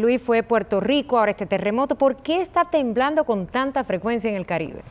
Luis, fue Puerto Rico, ahora este terremoto. ¿Por qué está temblando con tanta frecuencia en el Caribe?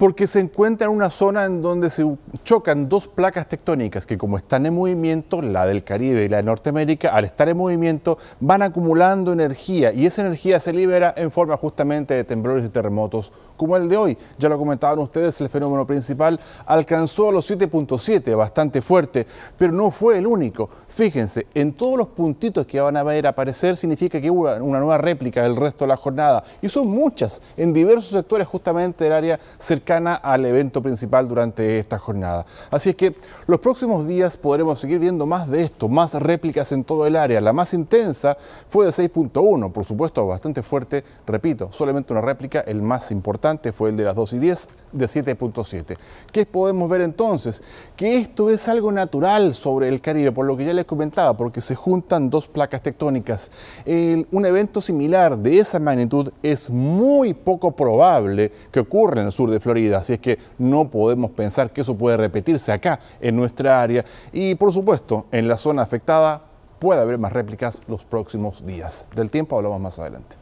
porque se encuentra en una zona en donde se chocan dos placas tectónicas que como están en movimiento, la del Caribe y la de Norteamérica, al estar en movimiento van acumulando energía y esa energía se libera en forma justamente de temblores y terremotos como el de hoy. Ya lo comentaban ustedes, el fenómeno principal alcanzó los 7.7, bastante fuerte, pero no fue el único. Fíjense, en todos los puntitos que van a ver aparecer significa que hubo una nueva réplica del resto de la jornada y son muchas en diversos sectores justamente del área cercana al evento principal durante esta jornada. Así es que los próximos días podremos seguir viendo más de esto, más réplicas en todo el área. La más intensa fue de 6.1, por supuesto bastante fuerte, repito, solamente una réplica, el más importante fue el de las 2 y 10 de 7.7. ¿Qué podemos ver entonces? Que esto es algo natural sobre el Caribe, por lo que ya les comentaba, porque se juntan dos placas tectónicas. un evento similar de esa magnitud es muy poco probable que ocurra en el sur de Florida así es que no podemos pensar que eso puede repetirse acá en nuestra área y por supuesto en la zona afectada puede haber más réplicas los próximos días. Del tiempo hablamos más adelante.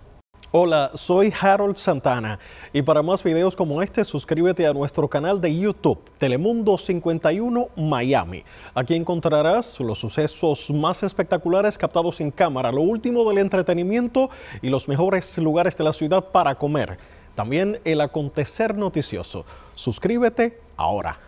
Hola, soy Harold Santana y para más videos como este suscríbete a nuestro canal de YouTube Telemundo 51 Miami. Aquí encontrarás los sucesos más espectaculares captados en cámara, lo último del entretenimiento y los mejores lugares de la ciudad para comer. También el acontecer noticioso. Suscríbete ahora.